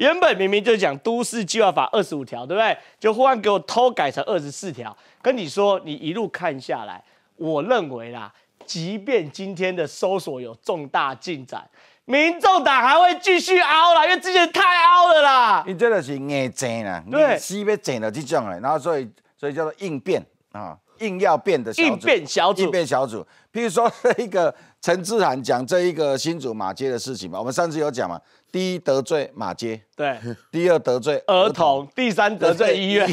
原本明明就讲《都市计划法》二十五条，对不对？就忽然给我偷改成二十四条。跟你说，你一路看下来，我认为啦，即便今天的搜索有重大进展，民众党还会继续凹啦，因为之前太凹了啦。你真的是硬争啦，硬死要争到这种了，然后所以所以叫做应变啊。硬要变的硬变小组，应变小组，譬如说 一个陈志涵讲这一个新竹马街的事情嘛，我们上次有讲嘛，第一得罪马街，对，第二得罪儿童，第三得罪医院，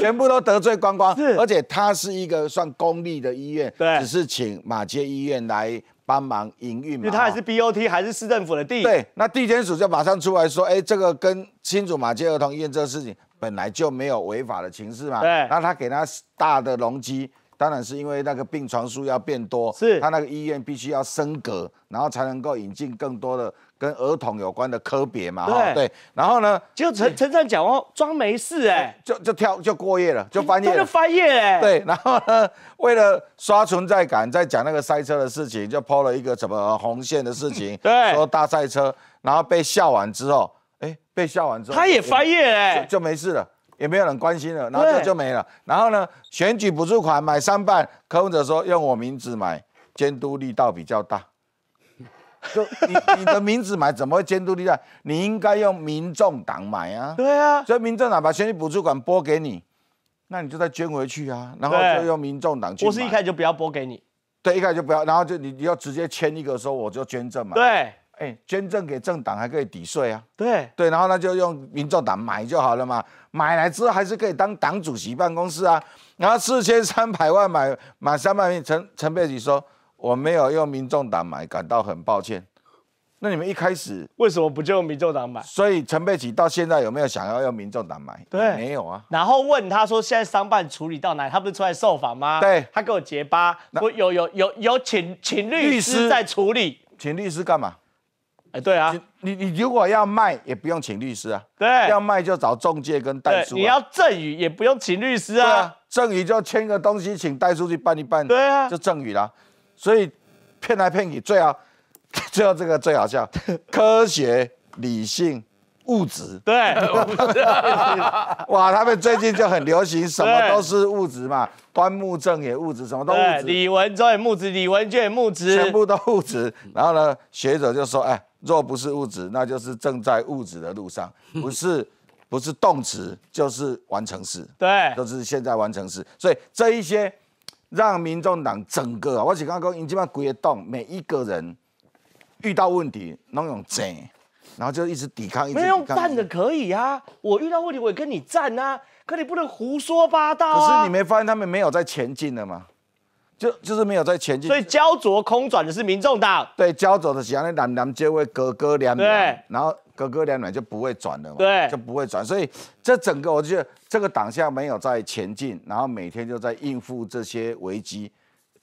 全部都得罪光光，而且他是一个算公立的医院，对，只是请马街医院来帮忙营运，因为他是 BOT 还是市政府的地，对，那地检署就马上出来说，哎，这个跟新竹马街儿童医院这事情。本来就没有违法的情事嘛，对。那他给他大的容积，当然是因为那个病床数要变多，是他那个医院必须要升格，然后才能够引进更多的跟儿童有关的科别嘛。对。然后呢，就陈陈上讲哦，装没事哎，就就跳就过夜了，就翻页就翻页哎。对。然后呢，为了刷存在感，在讲那个赛车的事情，就抛了一个什么红线的事情，对，说大赛车，然后被笑完之后。哎，被笑完之后，他也翻页哎，就没事了，也没有人关心了，然后就没了。然后呢，选举补助款买三办，柯文哲说用我名字买，监督力道比较大。就你你的名字买，怎么监督力大？你应该用民众党买啊。对啊，所以民众党把选举补助款拨给你，那你就再捐回去啊。然后就用民众党去。我是一开就不要拨给你。对，一开就不要，然后就你你要直接签一个说我就捐赠嘛。对。哎，捐赠给政党还可以抵税啊。对对，然后那就用民众党买就好了嘛。买来之后还是可以当党主席办公室啊。然后四千三百万买买三百万，陈陈佩琪说我没有用民众党买，感到很抱歉。那你们一开始为什么不就用民众党买？所以陈佩琪到现在有没有想要用民众党买？对，没有啊。然后问他说现在商办处理到哪？他不是出来受访吗？对，他给我结巴，我有有有有请请律师在处理，请律师干嘛？哎，对啊，你你如果要卖，也不用请律师啊。对，要卖就找中介跟代书。你要赠与也不用请律师啊。啊，赠与就签个东西，请代书去办一办。对啊，就赠与啦。所以骗来骗去，最好 最后这个最好笑，科学、理性、物质。对。哇，他们最近就很流行，什么都是物质嘛。端木正也物质，什么都物质。李文忠也物质，李文俊也物质，全部都物质。然后呢，学者就说，哎。若不是物质，那就是正在物质的路上，不是不是动词，就是完成式，对，就是现在完成式。所以这一些让民众党整个，我只刚刚讲，你这嘛鬼党，每一个人遇到问题拢用站，然后就一直抵抗，一直抵抗。用站的可以啊，我遇到问题我也跟你站啊，可你不能胡说八道啊。可是你没发现他们没有在前进了吗？就就是没有在前进，所以焦灼空转的是民众党。对，焦灼的，像那两两届位隔隔两年，然后隔隔两年就不会转了，对，就不会转。所以这整个，我觉得这个党下没有在前进，然后每天就在应付这些危机。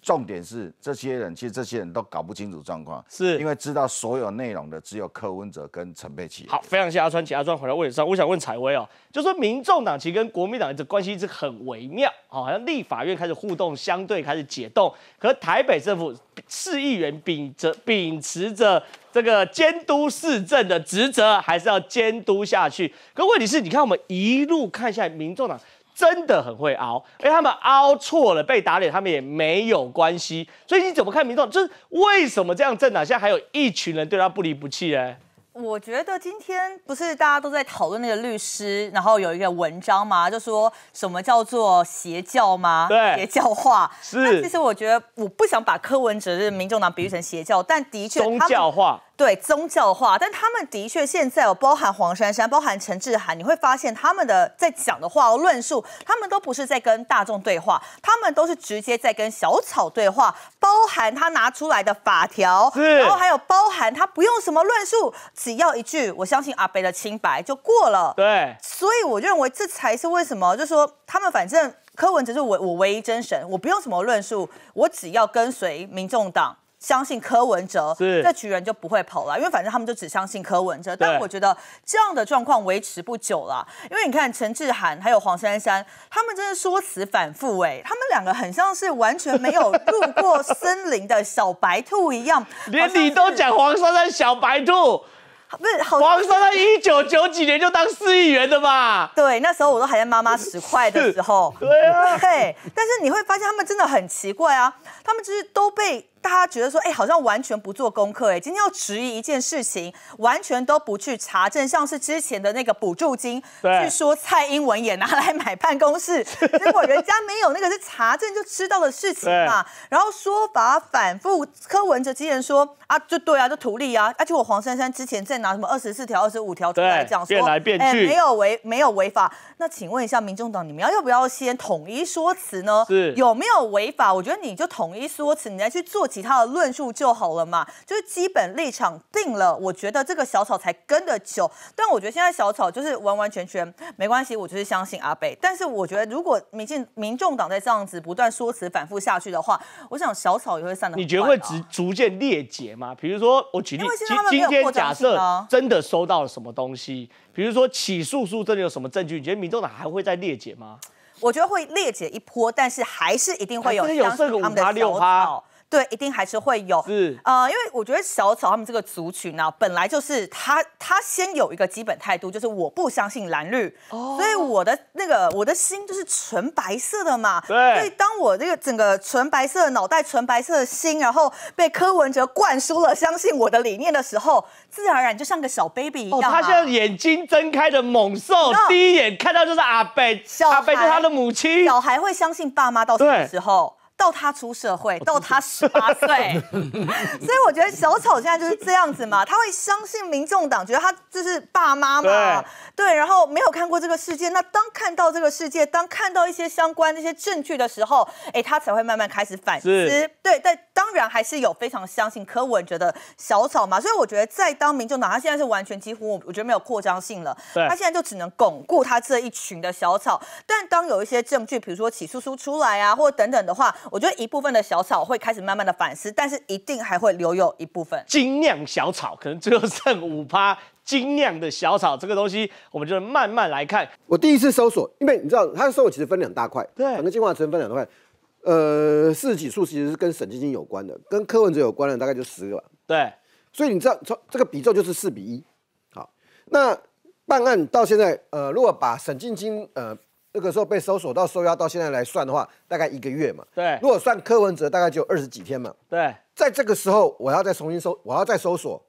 重点是，这些人其实这些人都搞不清楚状况，是因为知道所有内容的只有柯文哲跟陈佩琪。好，非常谢阿川请阿川回来问置上。我想问彩薇哦，就说，民众党其实跟国民党的关系一直很微妙，好，像立法院开始互动，相对开始解冻，可台北政府市议员秉着秉持着这个监督市政的职责，还是要监督下去。可问题是，你看我们一路看下来，民众党。真的很会熬，而他们凹错了被打脸，他们也没有关系。所以你怎么看民众？就是为什么这样震？啊？现在还有一群人对他不离不弃哎。我觉得今天不是大家都在讨论那个律师，然后有一个文章嘛，就说什么叫做邪教吗？对，邪教化是。其实我觉得我不想把柯文哲是民众党比喻成邪教，但的确宗教化。对宗教化，但他们的确现在有包含黄珊珊，包含陈志涵，你会发现他们的在讲的话、论述，他们都不是在跟大众对话，他们都是直接在跟小草对话，包含他拿出来的法条，然后还有包含他不用什么论述，只要一句“我相信阿北的清白”就过了。对，所以我认为这才是为什么，就说他们反正柯文哲是我我唯一真神，我不用什么论述，我只要跟随民众党。相信柯文哲，这群人就不会跑了，因为反正他们就只相信柯文哲。但我觉得这样的状况维持不久了，因为你看陈志涵还有黄珊珊，他们真的说辞反复，哎，他们两个很像是完全没有渡过森林的小白兔一样。连你都讲黄珊珊小白兔，不是黄珊珊一九九几年就当市议员的嘛？对，那时候我都还在妈妈十块的时候。对啊。对，但是你会发现他们真的很奇怪啊，他们就是都被。大家觉得说，哎，好像完全不做功课，哎，今天要质疑一件事情，完全都不去查证，像是之前的那个补助金，据说蔡英文也拿来买办公室，结果人家没有，那个是查证就知道的事情嘛。然后说法反复，柯文哲竟然说啊，就对啊，就图利啊。而且我黄珊珊之前在拿什么二十四条、二十五条出来讲说变来变去，没有违，没有违法。那请问一下，民众党，你们要要不要先统一说辞呢？有没有违法？我觉得你就统一说辞，你再去做。其他的论述就好了嘛，就是基本立场定了，我觉得这个小草才跟的久。但我觉得现在小草就是完完全全没关系，我就是相信阿北。但是我觉得如果民进、民众党在这样子不断说辞、反复下去的话，我想小草也会散的。你觉得会逐逐渐裂解吗？比如说我举例，今今天假设真的收到了什么东西，比如说起诉书，真的有什么证据？你觉得民众党还会再裂解吗？我觉得会裂解一波，但是还是一定会有相信他们的小对，一定还是会有。是，呃，因为我觉得小草他们这个族群呢，本来就是他他先有一个基本态度，就是我不相信蓝绿，所以我的那个我的心就是纯白色的嘛。对。所以当我这个整个纯白色的脑袋、纯白色的心，然后被柯文哲灌输了相信我的理念的时候，自然而然就像个小 baby 一样。哦，他像眼睛睁开的猛兽，第一眼看到就是阿北，阿贝是他的母亲。小孩会相信爸妈到什么时候？到他出社会，到他十八岁，所以我觉得小草现在就是这样子嘛，他会相信民众党，觉得他就是爸妈嘛，对。然后没有看过这个世界，那当看到这个世界，当看到一些相关那些证据的时候，哎，他才会慢慢开始反思。对，但当然还是有非常相信柯文，哲的小草嘛，所以我觉得在当民众党，他现在是完全几乎我觉得没有扩张性了，他现在就只能巩固他这一群的小草。但当有一些证据，比如说起诉书出来啊，或等等的话，我觉得一部分的小草会开始慢慢的反思，但是一定还会留有一部分精酿小草，可能最后剩五趴精酿的小草这个东西，我们就慢慢来看。我第一次搜索，因为你知道，它的搜索其实分两大块，对，整个进化成分两大块。呃，四十几处其实是跟沈晶晶有关的，跟柯文哲有关的大概就十个吧。对，所以你知道，从这个比重就是四比一。好，那办案到现在，呃，如果把沈晶晶，呃。那个时候被搜索到收押到现在来算的话，大概一个月嘛。对。如果算柯文哲，大概就二十几天嘛。对。在这个时候，我要再重新搜，我要再搜索，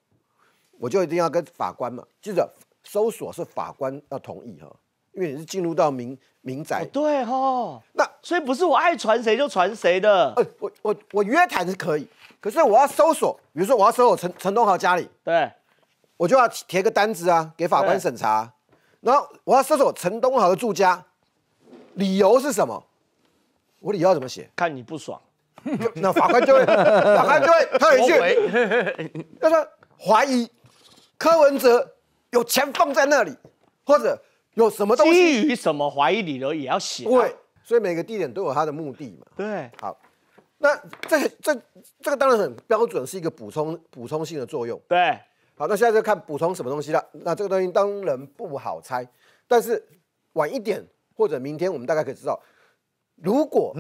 我就一定要跟法官嘛，记着搜索是法官要同意哈，因为你是进入到民民宅。对哈。那所以不是我爱传谁就传谁的。哎，我我我约谈是可以，可是我要搜索，比如说我要搜索陈陈东豪家里。对。我就要贴个单子啊，给法官审查。然后我要搜索陈东豪的住家。理由是什么？我理由怎么写？看你不爽，那法官就会法官就会他一句，他说怀疑柯文哲有钱放在那里，或者有什么东西基于什么怀疑理由也要写。对，所以每个地点都有它的目的嘛。对，好，那这这这个当然很标准，是一个补充补充性的作用。对，好，那现在就看补充什么东西了？那这个东西当然不好猜，但是晚一点。或者明天我们大概可以知道，如果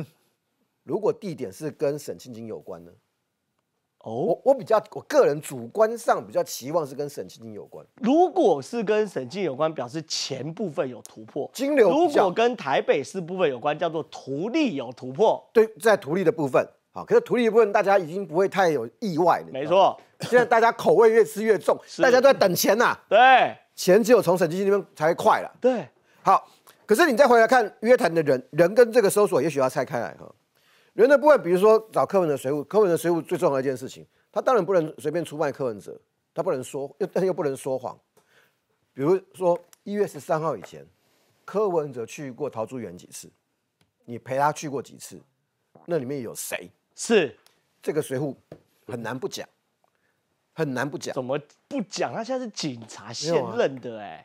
如果地点是跟沈清清有关呢？哦，我我比较我个人主观上比较期望是跟沈清清有关。如果是跟沈清有关，表示前部分有突破。金流如果跟台北市部分有关，叫做图利有突破。对，在图利的部分，好，可是图利部分大家已经不会太有意外了。没错，现在大家口味越吃越重，大家都在等钱呐。对，钱只有从沈计那边才快了。对，好。可是你再回来看约谈的人，人跟这个搜索也许要拆开来哈。人的部分，比如说找柯文哲水务，柯文哲水务最重要的一件事情，他当然不能随便出卖柯文哲，他不能说又但又不能说谎。比如说一月十三号以前，柯文哲去过桃竹园几次，你陪他去过几次？那里面有谁？是这个水户，很难不讲，很难不讲。怎么不讲？他现在是警察现任的哎。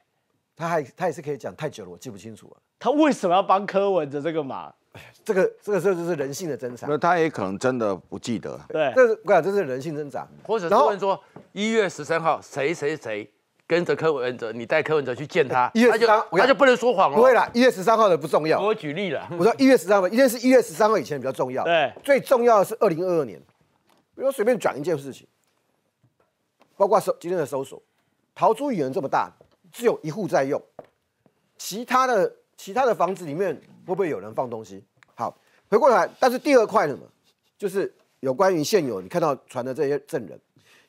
他还他也是可以讲太久了，我记不清楚了。他为什么要帮柯文哲这个忙？这个这个这就是人性的增长。那他也可能真的不记得。对，这是我讲，这是人性增长。或者是问说，一月十三号谁谁谁跟着柯文哲，你带柯文哲去见他，他就他就不能说谎了。不会了，一月十三号的不重要。我举例了，我说一月十三号，一定是一月十三号以前比较重要。对，最重要的是二零二二年。比我随便讲一件事情，包括搜今天的搜索，逃出语言这么大。只有一户在用，其他的其他的房子里面会不会有人放东西？好，回过来，但是第二块呢，就是有关于现有你看到传的这些证人，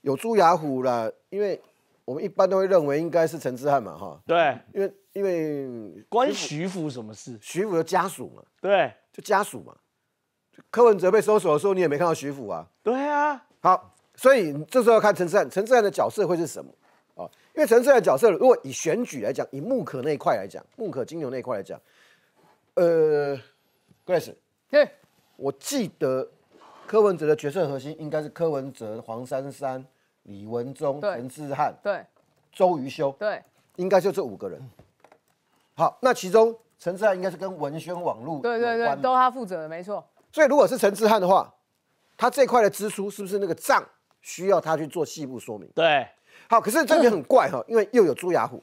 有朱雅虎啦，因为我们一般都会认为应该是陈志汉嘛，哈，对，因为因为关徐福什么事？徐福的家属嘛，对，就家属嘛。柯文哲被搜索的时候，你也没看到徐福啊？对啊。好，所以这时候要看陈志汉，陈志汉的角色会是什么？因为陈志安角色，如果以选举来讲，以木可那一块来讲，木可金牛那一块来讲，呃，Grace，嘿，我记得柯文哲的角色核心应该是柯文哲、黄珊珊、李文忠、陈志汉、周瑜修，对，应该就这五个人。好，那其中陈志汉应该是跟文宣网路对对对，都他负责的，没错。所以如果是陈志汉的话，他这块的支出是不是那个账需要他去做细部说明？对。好，可是这边很怪哈，因为又有朱亚虎。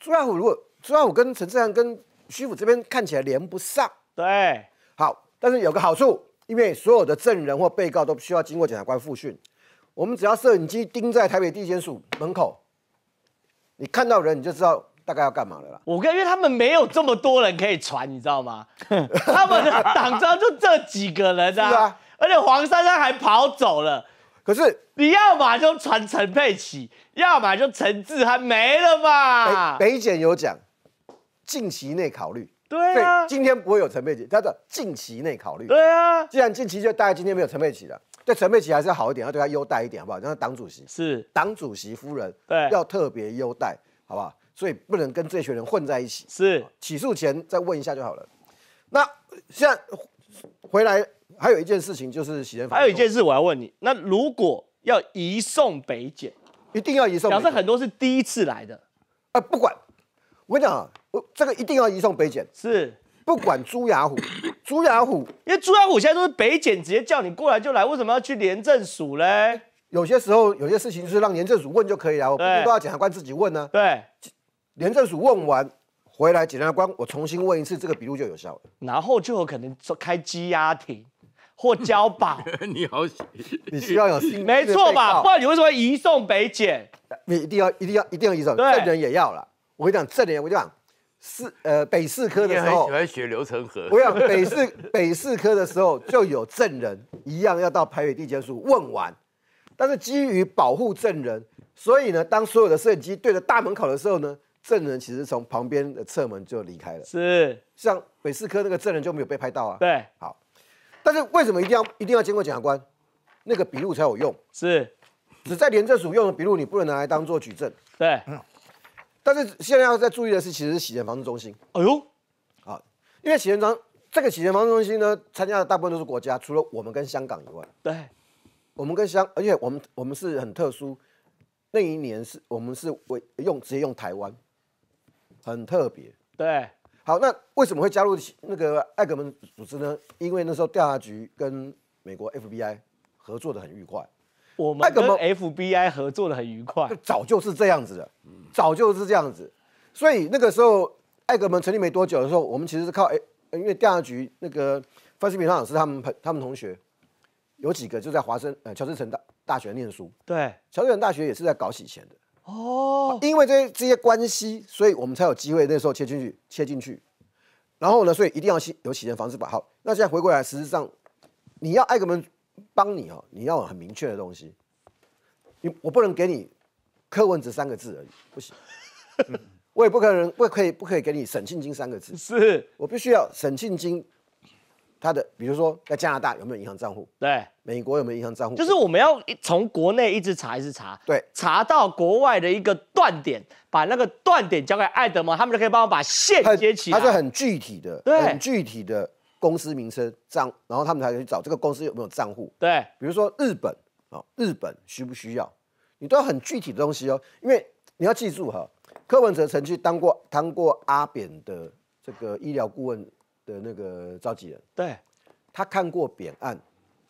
朱亚虎如果朱亚虎跟陈志安跟徐虎这边看起来连不上。对，好，但是有个好处，因为所有的证人或被告都需要经过检察官复讯。我们只要摄影机盯在台北地检署门口，你看到人你就知道大概要干嘛了啦。我跟因为他们没有这么多人可以传，你知道吗？他们的党章就这几个人啊，而且黄珊珊还跑走了。可是你要嘛就传陈佩琪，要么就陈志还没了嘛？北北检有讲，近期内考虑。对，今天不会有陈佩琪，他的近期内考虑。对啊，既然近期就大概今天没有陈佩琪了，对陈佩琪还是要好一点，要对他优待一点，好不好？让他党主席是党主席夫人，对，要特别优待，好不好？所以不能跟这群人混在一起。是起诉前再问一下就好了。那现在回来。还有一件事情就是洗钱。还有一件事，我要问你，那如果要移送北检，一定要移送。表示很多是第一次来的。啊，不管，我跟你讲啊，我这个一定要移送北检。是，不管朱雅虎，朱雅虎，因为朱雅虎现在都是北检直接叫你过来就来，为什么要去廉政署嘞？有些时候有些事情就是让廉政署问就可以了，不一都要检察官自己问呢。对，廉政署问完回来，检察官我重新问一次，这个笔录就有效了。然后就有可能说开羁押庭。或交保，你好，你需要有心，没错吧？不然你为什么移送北检？你一定要、一定要、一定要移送证人也要了。我跟你讲，证人，我跟你讲，四呃北四科的时候，喜欢血流成河。我讲北四 北四科的时候，就有证人一样要到排尾地检署问完，但是基于保护证人，所以呢，当所有的摄影机对着大门口的时候呢，证人其实从旁边的侧门就离开了。是，像北四科那个证人就没有被拍到啊。对，好。但是为什么一定要一定要经过检察官那个笔录才有用？是只在廉政署用的笔录，你不能拿来当做举证。对。但是现在要再注意的是，其实是洗钱防治中心。哎呦，啊，因为洗钱防这个洗钱防治中心呢，参加的大部分都是国家，除了我们跟香港以外。对，我们跟香，而且我们我们是很特殊，那一年是我们是为用直接用台湾，很特别。对。好，那为什么会加入那个艾格门组织呢？因为那时候调查局跟美国 FBI 合作的很愉快，我们艾格门 FBI 合作的很愉快，早就是这样子的，早就是这样子。所以那个时候艾格门成立没多久的时候，我们其实是靠因为调查局那个范思平老师他们朋他们同学，有几个就在华盛呃乔治城大大学念书，对，乔治城大学也是在搞洗钱的。哦，因为这这些关系，所以我们才有机会。那时候切进去，切进去，然后呢，所以一定要有企业房子吧。好，那现在回过来，事际上，你要艾格们帮你哦，你要有很明确的东西。你我不能给你柯文哲三个字而已，不行。我也不可能，我可以不可以给你沈庆金三个字？是我必须要沈庆金。他的，比如说在加拿大有没有银行账户？对，美国有没有银行账户？就是我们要从国内一直查一直查，对，查到国外的一个断点，把那个断点交给艾德蒙，他们就可以帮我把线接起来。他是很具体的，对，具体的公司名称，账，然后他们才可以找这个公司有没有账户。对，比如说日本啊，日本需不需要？你都要很具体的东西哦，因为你要记住哈，柯文哲曾去当过当过阿扁的这个医疗顾问。的那个召集人，对他看过扁案，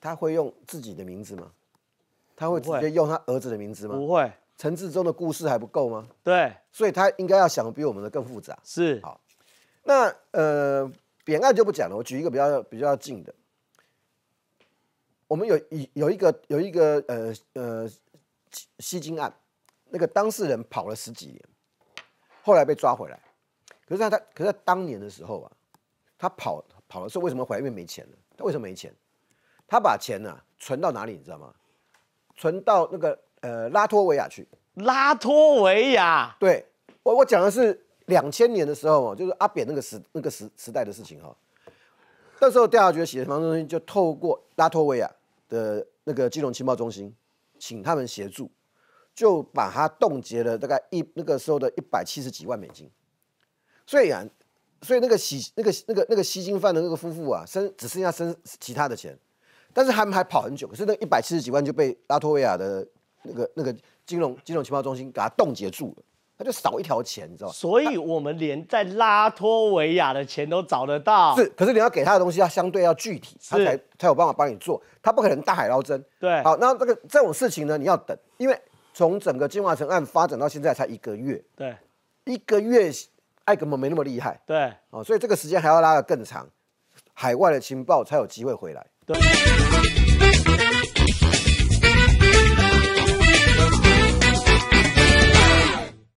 他会用自己的名字吗？他会直接用他儿子的名字吗？不会。陈志忠的故事还不够吗？对，所以他应该要想的比我们的更复杂。是。好，那呃，扁案就不讲了。我举一个比较比较近的，我们有一有一个有一个呃呃吸金案，那个当事人跑了十几年，后来被抓回来，可是他他可是当年的时候啊。他跑跑的时候为什么怀孕？没钱了。他为什么没钱？他把钱呢存到哪里？你知道吗？存到那个呃拉脱维亚去。拉脱维亚？对我我讲的是两千年的时候，就是阿扁那个时那个时时代的事情哈。那时候调查局的协防中心就透过拉脱维亚的那个金融情报中心，请他们协助，就把他冻结了大概一那个时候的一百七十几万美金。虽然。所以那个吸那个那个那个吸金犯的那个夫妇啊，剩只剩下剩其他的钱，但是他们还跑很久，可是那一百七十几万就被拉脱维亚的那个那个金融金融情报中心给他冻结住了，他就少一条钱，你知道吗？所以我们连在拉脱维亚的钱都找得到，是，可是你要给他的东西要相对要具体，他才才有办法帮你做，他不可能大海捞针。对，好，那这个这种事情呢，你要等，因为从整个金华城案发展到现在才一个月，对，一个月。艾格蒙没那么厉害，对，哦，所以这个时间还要拉得更长，海外的情报才有机会回来。